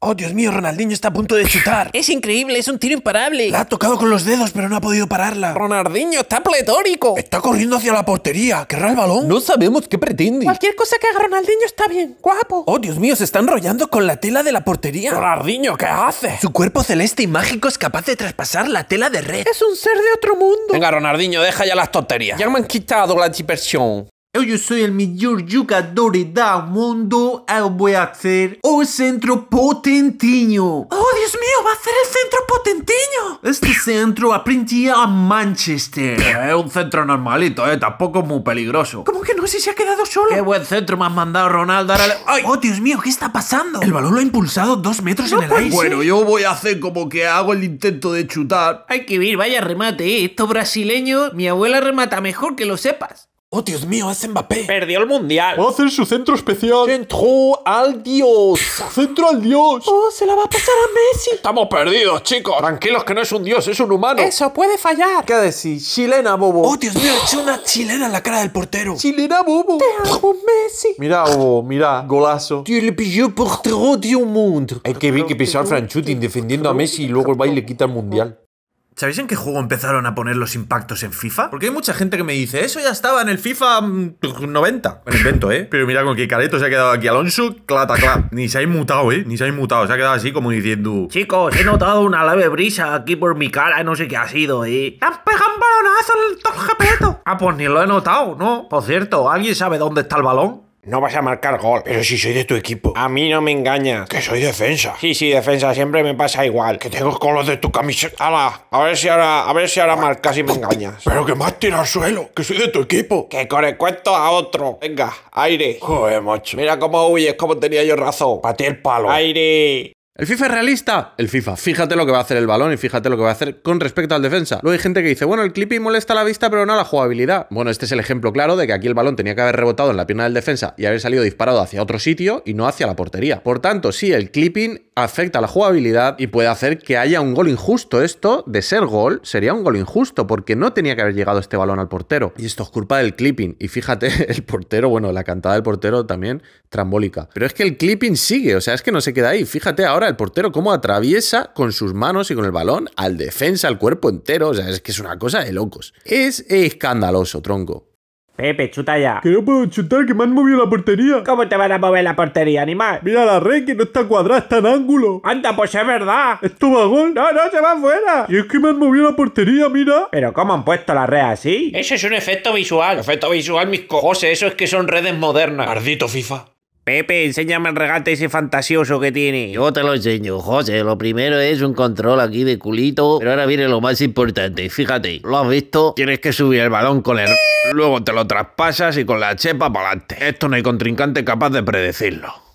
Oh, Dios mío, Ronaldinho está a punto de chutar. Es increíble, es un tiro imparable. La ha tocado con los dedos, pero no ha podido pararla. Ronaldinho está pletórico. Está corriendo hacia la portería. ¿Querrá el balón? No sabemos qué pretende. Cualquier cosa que haga Ronaldinho está bien, guapo. Oh, Dios mío, se está enrollando con la tela de la portería. Ronaldinho, ¿qué hace? Su cuerpo celeste y mágico es capaz de traspasar la tela de red. Es un ser de otro mundo. Venga, Ronaldinho, deja ya las tonterías. Ya me han quitado la dispersión. Yo soy el mejor jugador del mundo. el voy a hacer un centro potenteño Oh, Dios mío, va a hacer el centro potenteño! Este centro aprendí a Manchester. Es un centro normalito, eh. Tampoco muy peligroso. ¿Cómo que no? Si se ha quedado solo. Qué buen centro me has mandado, Ronaldo. ¡Ay! Oh, Dios mío, ¿qué está pasando? El balón lo ha impulsado dos metros en el aire. Bueno, yo voy a hacer como que hago el intento de chutar. Hay que ver, vaya remate, eh. Esto brasileño, mi abuela remata mejor que lo sepas. ¡Oh, Dios mío, es Mbappé! ¡Perdió el mundial! ¡Va a hacer su centro especial! ¡Centro al Dios! ¡Centro al Dios! ¡Oh, se la va a pasar a Messi! ¡Estamos perdidos, chicos! Tranquilos, que no es un Dios, es un humano. ¡Eso puede fallar! ¿Qué decir ¡Chilena, bobo! ¡Oh, Dios mío, hecho una chilena en la cara del portero! ¡Chilena, bobo! ¡Te amo, Messi! ¡Mira, bobo, ¡Mira! golazo. ¡Dios le pilló por todo el mundo. Hay que ver que pisó al Franchutin defendiendo a Messi y luego el le quita el mundial. ¿Sabéis en qué juego empezaron a poner los impactos en FIFA? Porque hay mucha gente que me dice, eso ya estaba en el FIFA 90. Mm, bueno, invento, ¿eh? Pero mira con qué careto se ha quedado aquí Alonso, clata, clata. Ni se ha inmutado, ¿eh? Ni se ha inmutado. Se ha quedado así como diciendo... Chicos, he notado una leve brisa aquí por mi cara, no sé qué ha sido, ¿eh? han pegado un balonazo en el top Ah, pues ni lo he notado, ¿no? Por cierto, ¿alguien sabe dónde está el balón? no vas a marcar gol. Pero si soy de tu equipo. A mí no me engañas. Que soy defensa. Sí, sí, defensa, siempre me pasa igual. Que tengo color de tu camiseta. Ala, a ver si ahora, a ver si ahora marcas y me engañas. Pero que más tira al suelo, que soy de tu equipo. Que con el cuento a otro. Venga, aire. Joder, macho. Mira cómo huyes, cómo tenía yo razón. Pate el palo. Aire. El FIFA es realista. El FIFA, fíjate lo que va a hacer el balón y fíjate lo que va a hacer con respecto al defensa. Luego hay gente que dice, bueno, el clipping molesta la vista, pero no la jugabilidad. Bueno, este es el ejemplo claro de que aquí el balón tenía que haber rebotado en la pierna del defensa y haber salido disparado hacia otro sitio y no hacia la portería. Por tanto, sí, el clipping afecta la jugabilidad y puede hacer que haya un gol injusto. Esto, de ser gol, sería un gol injusto porque no tenía que haber llegado este balón al portero. Y esto es culpa del clipping. Y fíjate, el portero, bueno, la cantada del portero también trambólica. Pero es que el clipping sigue, o sea, es que no se queda ahí. Fíjate ahora el portero cómo atraviesa con sus manos y con el balón al defensa, al cuerpo entero. O sea, es que es una cosa de locos. Es escandaloso, tronco. Pepe, chuta ya. Que no puedo chutar, que me han movido la portería. ¿Cómo te van a mover la portería, animal? Mira la red que no está cuadrada, está en ángulo. Anda, pues es verdad. ¿Esto va gol? No, no, se va fuera. Y es que me han movido la portería, mira. Pero ¿cómo han puesto la red así? Eso es un efecto visual. Efecto visual, mis cojos, eso es que son redes modernas. Ardito FIFA. Pepe, enséñame el regate ese fantasioso que tiene. Yo te lo enseño, José. Lo primero es un control aquí de culito. Pero ahora viene lo más importante. Fíjate, ¿lo has visto? Tienes que subir el balón con el... Luego te lo traspasas y con la chepa para adelante. Esto no hay contrincante capaz de predecirlo.